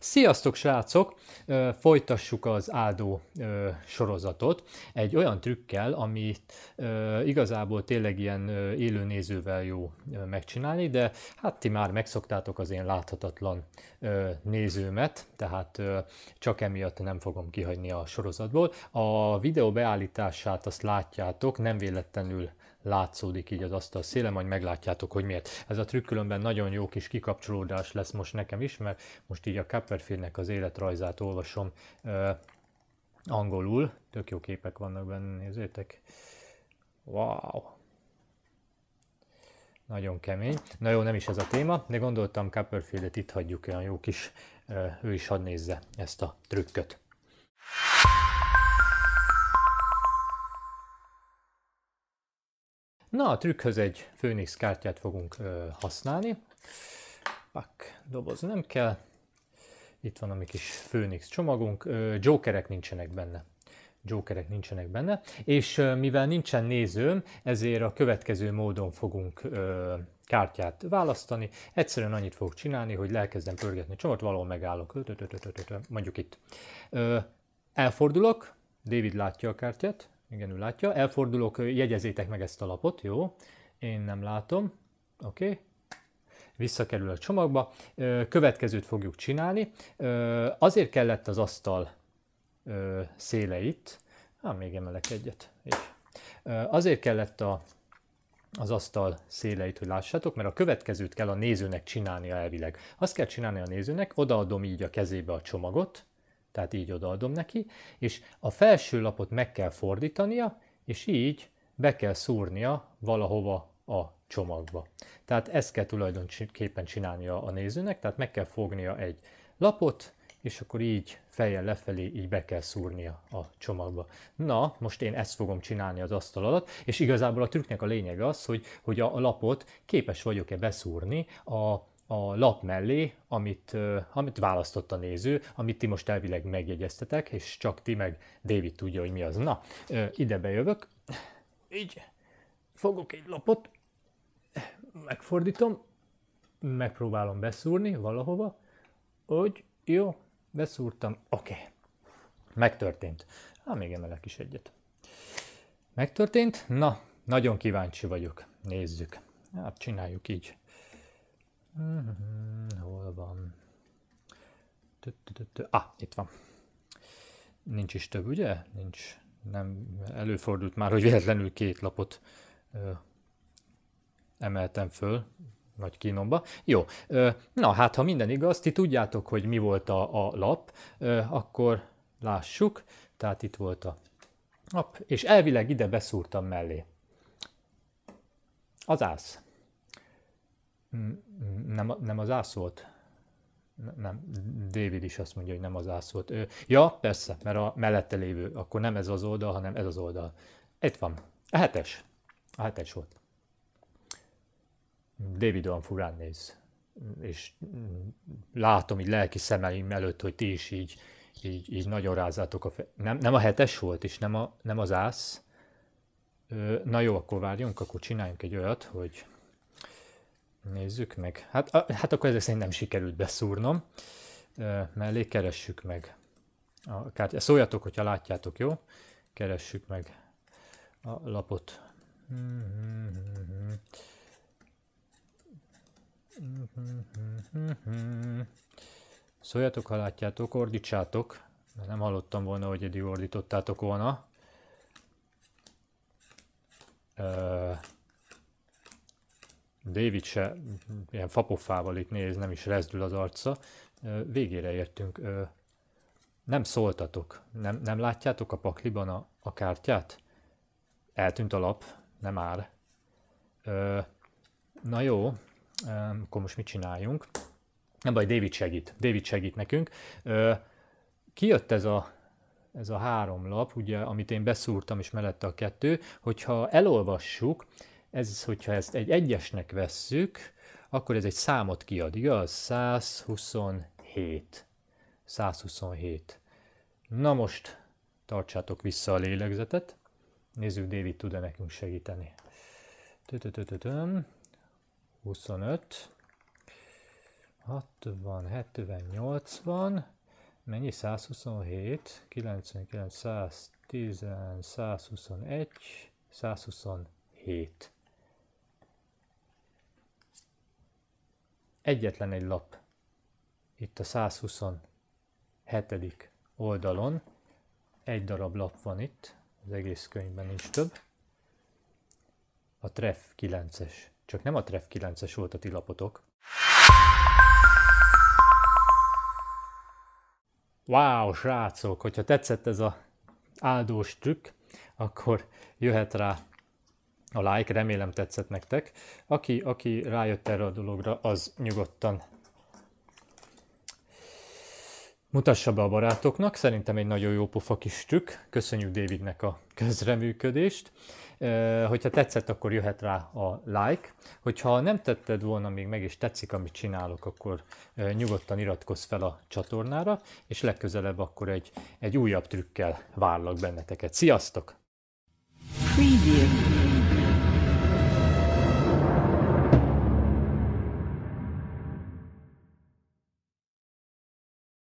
Sziasztok srácok! Folytassuk az áldó sorozatot egy olyan trükkel, ami igazából tényleg ilyen élőnézővel jó megcsinálni, de hát ti már megszoktátok az én láthatatlan nézőmet, tehát csak emiatt nem fogom kihagyni a sorozatból. A videó beállítását azt látjátok, nem véletlenül látszódik így az asztal széle, majd meglátjátok, hogy miért. Ez a trükk különben nagyon jó kis kikapcsolódás lesz most nekem is, mert most így a Copperfieldnek az életrajzát olvasom ö, angolul. Tök jó képek vannak benne, nézzétek. Wow! Nagyon kemény. Na jó, nem is ez a téma, de gondoltam Copperfieldet itt hagyjuk olyan jó kis, ö, ő is hadd nézze ezt a trükköt. you Na, a trükkhöz egy Phoenix kártyát fogunk ö, használni. Pak, doboz nem kell. Itt van a mi kis Phoenix csomagunk. Ö, jokerek nincsenek benne. Jokerek nincsenek benne. És ö, mivel nincsen nézőm, ezért a következő módon fogunk ö, kártyát választani. Egyszerűen annyit fogok csinálni, hogy elkezdem pörgetni a csomagot, valahol megállok. Mondjuk itt. Elfordulok, David látja a kártyát, igen, ő látja. Elfordulok, jegyezétek meg ezt a lapot, jó? Én nem látom. Oké. Okay. Visszakerül a csomagba. Következőt fogjuk csinálni. Azért kellett az asztal széle itt. Hát még emelek egyet. Így. Azért kellett a, az asztal széleit, hogy lássátok, mert a következőt kell a nézőnek csinálnia elvileg. Azt kell csinálni a nézőnek, odaadom így a kezébe a csomagot, tehát így odaadom neki, és a felső lapot meg kell fordítania, és így be kell szúrnia valahova a csomagba. Tehát ezt kell tulajdonképpen csinálnia a nézőnek, tehát meg kell fognia egy lapot, és akkor így fejjel lefelé így be kell szúrnia a csomagba. Na, most én ezt fogom csinálni az asztal alatt, és igazából a trükknek a lényege az, hogy, hogy a lapot képes vagyok-e beszúrni a a lap mellé, amit, amit választott a néző, amit ti most elvileg megjegyeztetek, és csak ti meg David tudja, hogy mi az. Na, ide bejövök, így fogok egy lapot, megfordítom, megpróbálom beszúrni valahova, hogy jó, beszúrtam, oké. Okay. Megtörtént. Hát még emelek is egyet. Megtörtént? Na, nagyon kíváncsi vagyok. Nézzük. Hát csináljuk így. Mm -hmm, hol van? ah, itt van. Nincs is több, ugye? Nincs. Nem előfordult már, hogy véletlenül két lapot ö, emeltem föl nagy kínomba. Jó, ö, na hát ha minden igaz, ti tudjátok, hogy mi volt a, a lap, ö, akkor lássuk. Tehát itt volt a lap, és elvileg ide beszúrtam mellé. Az ász. Nem, nem az volt. Nem, David is azt mondja, hogy nem az ászolt. Ja, persze, mert a mellette lévő, akkor nem ez az oldal, hanem ez az oldal. Itt van. A hetes. A hetes volt. David olyan furán néz. És látom így lelki szemeim előtt, hogy ti is így, így, így nagyon rázátok a fe... nem, nem a hetes volt, és nem, a, nem az ász. Na jó, akkor várjunk, akkor csináljunk egy olyat, hogy Nézzük meg. Hát, a, hát akkor ezek szerint nem sikerült beszúrnom. mellé keressük meg a kártyát. Szóljatok, hogyha látjátok, jó? Keressük meg a lapot. Szóljatok, ha látjátok, ordítsátok. Nem hallottam volna, hogy eddig ordítottátok volna. David se m-m, ilyen fapofával itt néz, nem is rezdül az arca. Végére értünk. Nem szóltatok. Nem, nem látjátok a pakliban a, a kártyát? Eltűnt a lap, nem áll. Na jó, akkor most mit csináljunk? Nem baj, David segít. David segít nekünk. Kijött ez a, ez a három lap, ugye, amit én beszúrtam, és mellette a kettő. Hogyha elolvassuk, ez, hogyha ezt egy egyesnek vesszük, akkor ez egy számot kiad, igaz? 127. 127. Na most tartsátok vissza a lélegzetet. Nézzük, David tud-e nekünk segíteni. 25. 60, 70, 80, mennyi? 127, 99, 110, 121, 127. egyetlen egy lap itt a 127. oldalon, egy darab lap van itt, az egész könyvben nincs több, a Tref 9-es. Csak nem a Tref 9-es volt a ti lapotok. Wow, srácok, hogyha tetszett ez a áldós trükk, akkor jöhet rá a like, remélem tetszett nektek. Aki, aki rájött erre a dologra, az nyugodtan mutassa be a barátoknak. Szerintem egy nagyon jó pofa kis trükk. Köszönjük Davidnek a közreműködést. hogyha tetszett, akkor jöhet rá a like. Hogyha nem tetted volna, még meg és tetszik, amit csinálok, akkor nyugodtan iratkozz fel a csatornára, és legközelebb akkor egy, egy újabb trükkel várlak benneteket. Sziasztok! Preview.